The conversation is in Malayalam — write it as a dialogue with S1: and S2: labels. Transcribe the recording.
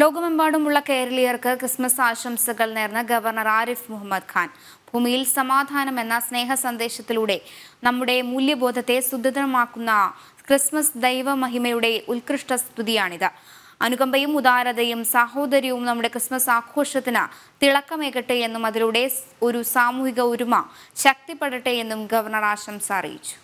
S1: ലോകമെമ്പാടുമുള്ള കേരളീയർക്ക് ക്രിസ്മസ് ആശംസകൾ നേർന്ന ഗവർണർ ആരിഫ് മുഹമ്മദ് ഖാൻ ഭൂമിയിൽ സമാധാനം എന്ന സ്നേഹ സന്ദേശത്തിലൂടെ നമ്മുടെ മൂല്യബോധത്തെ സുദൃഢമാക്കുന്ന ക്രിസ്മസ് ദൈവമഹിമയുടെ ഉത്കൃഷ്ട സ്തുതിയാണിത് അനുകമ്പയും ഉദാരതയും സാഹോദര്യവും നമ്മുടെ ക്രിസ്മസ് ആഘോഷത്തിന് തിളക്കമേകട്ടെ എന്നും അതിലൂടെ ഒരു സാമൂഹിക ഒരുമ ശക്തിപ്പെടട്ടെ എന്നും ഗവർണർ ആശംസ അറിയിച്ചു